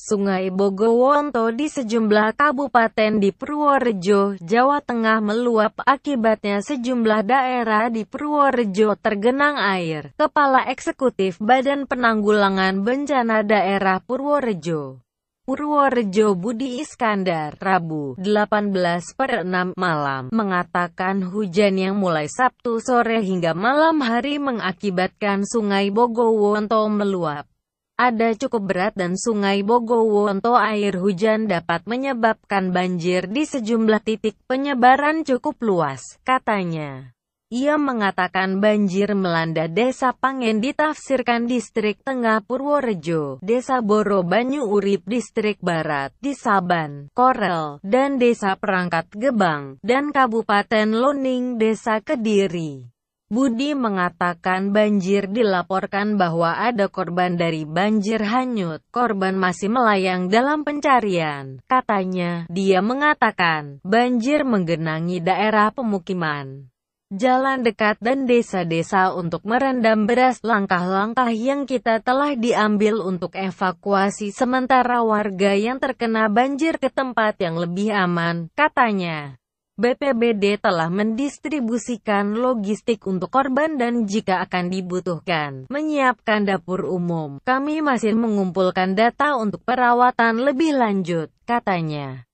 Sungai Bogowonto di sejumlah kabupaten di Purworejo, Jawa Tengah meluap akibatnya sejumlah daerah di Purworejo tergenang air. Kepala Eksekutif Badan Penanggulangan Bencana Daerah Purworejo Purworejo Budi Iskandar, Rabu, 18 per 6 malam, mengatakan hujan yang mulai Sabtu sore hingga malam hari mengakibatkan sungai Bogowonto meluap ada cukup berat dan Sungai Bogowonto air hujan dapat menyebabkan banjir di sejumlah titik penyebaran cukup luas, katanya. Ia mengatakan banjir melanda desa Pangen ditafsirkan distrik Tengah Purworejo, desa Boro Banyu Urip distrik Barat, di Saban, Korel, dan desa Perangkat Gebang, dan Kabupaten Loning desa Kediri. Budi mengatakan banjir dilaporkan bahwa ada korban dari banjir hanyut. Korban masih melayang dalam pencarian. Katanya, dia mengatakan, banjir menggenangi daerah pemukiman. Jalan dekat dan desa-desa untuk merendam beras langkah-langkah yang kita telah diambil untuk evakuasi sementara warga yang terkena banjir ke tempat yang lebih aman, katanya. BPBD telah mendistribusikan logistik untuk korban dan jika akan dibutuhkan, menyiapkan dapur umum. Kami masih mengumpulkan data untuk perawatan lebih lanjut, katanya.